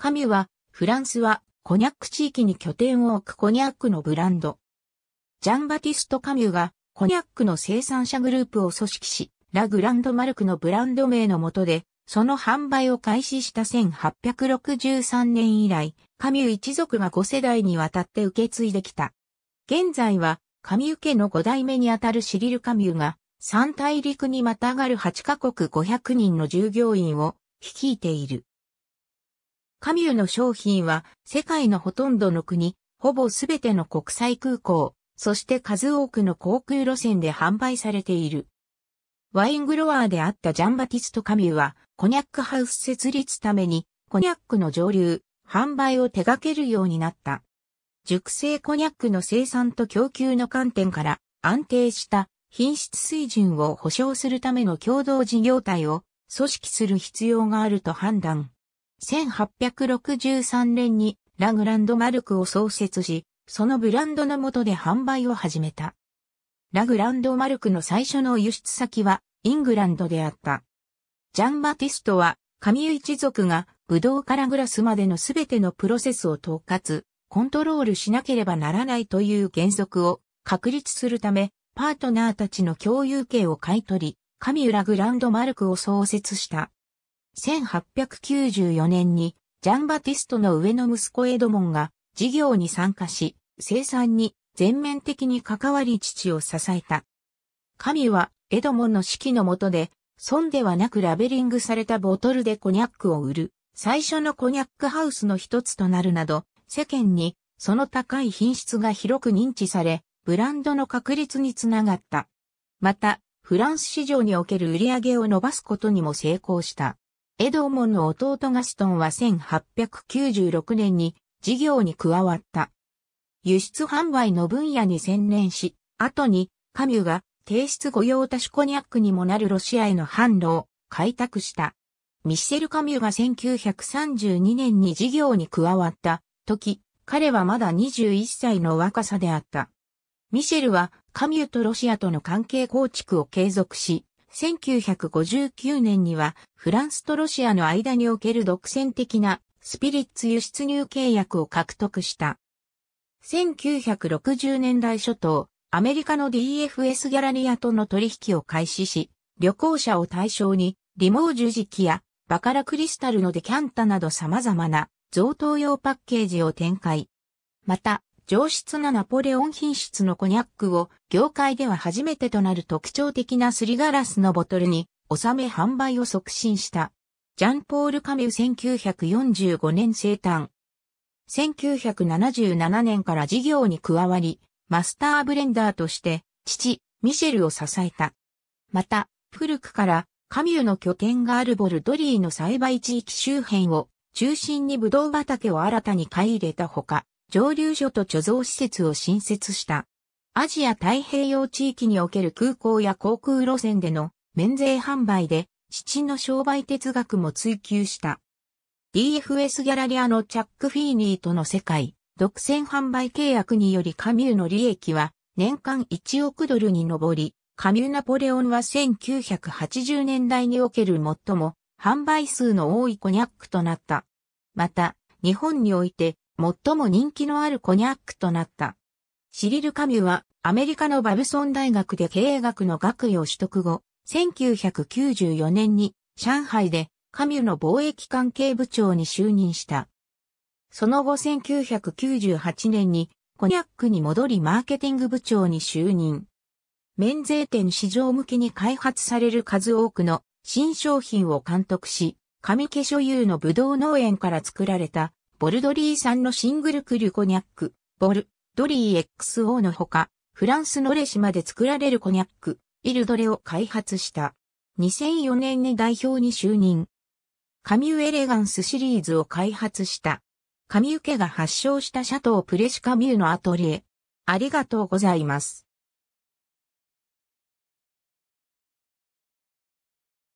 カミュは、フランスは、コニャック地域に拠点を置くコニャックのブランド。ジャンバティスト・カミュが、コニャックの生産者グループを組織し、ラグランドマルクのブランド名の下で、その販売を開始した1863年以来、カミュ一族が5世代にわたって受け継いできた。現在は、カミュ家の5代目にあたるシリル・カミュが、三大陸にまたがる8カ国500人の従業員を率いている。カミュの商品は世界のほとんどの国、ほぼすべての国際空港、そして数多くの航空路線で販売されている。ワイングロワーであったジャンバティスト・カミュは、コニャックハウス設立ために、コニャックの上流、販売を手掛けるようになった。熟成コニャックの生産と供給の観点から安定した品質水準を保障するための共同事業体を組織する必要があると判断。1863年にラグランドマルクを創設し、そのブランドの下で販売を始めた。ラグランドマルクの最初の輸出先はイングランドであった。ジャンバティストは、神湯一族がブドウからグラスまでのすべてのプロセスを統括、コントロールしなければならないという原則を確立するため、パートナーたちの共有権を買い取り、神浦グランドマルクを創設した。1894年にジャンバティストの上の息子エドモンが事業に参加し、生産に全面的に関わり父を支えた。神はエドモンの指揮のもとで、損ではなくラベリングされたボトルでコニャックを売る、最初のコニャックハウスの一つとなるなど、世間にその高い品質が広く認知され、ブランドの確立につながった。また、フランス市場における売り上げを伸ばすことにも成功した。エドーモンの弟ガストンは1896年に事業に加わった。輸出販売の分野に専念し、後にカミュが提出御用達コニャックにもなるロシアへの販路を開拓した。ミシェル・カミュが1932年に事業に加わった時、彼はまだ21歳の若さであった。ミシェルはカミュとロシアとの関係構築を継続し、1959年にはフランスとロシアの間における独占的なスピリッツ輸出入契約を獲得した。1960年代初頭、アメリカの DFS ギャラリアとの取引を開始し、旅行者を対象にリモージュ時期やバカラクリスタルのデキャンタなど様々な贈答用パッケージを展開。また、上質なナポレオン品質のコニャックを業界では初めてとなる特徴的なすりガラスのボトルに収め販売を促進した。ジャンポール・カミュ1945年生誕。1977年から事業に加わり、マスターブレンダーとして父、ミシェルを支えた。また、古くからカミューの拠点があるボルドリーの栽培地域周辺を中心にブドウ畑を新たに買い入れたほか、蒸留所と貯蔵施設を新設した。アジア太平洋地域における空港や航空路線での免税販売で、父の商売哲学も追求した。DFS ギャラリアのチャック・フィーニーとの世界、独占販売契約によりカミューの利益は年間1億ドルに上り、カミュー・ナポレオンは1980年代における最も販売数の多いコニャックとなった。また、日本において最も人気のあるコニャックとなった。シリル・カミュはアメリカのバブソン大学で経営学の学位を取得後、1994年に上海でカミュの貿易関係部長に就任した。その後1998年にコニャックに戻りマーケティング部長に就任。免税店市場向けに開発される数多くの新商品を監督し、紙化所有のブドウ農園から作られたボルドリーさんのシングルクリュコニャック、ボル、ドリー XO のほか、フランスのレシまで作られるコニャック、イルドレを開発した。2004年に代表に就任。カミュエレガンスシリーズを開発した。カミュ家が発祥したシャトープレシカミューのアトリエ。ありがとうございます。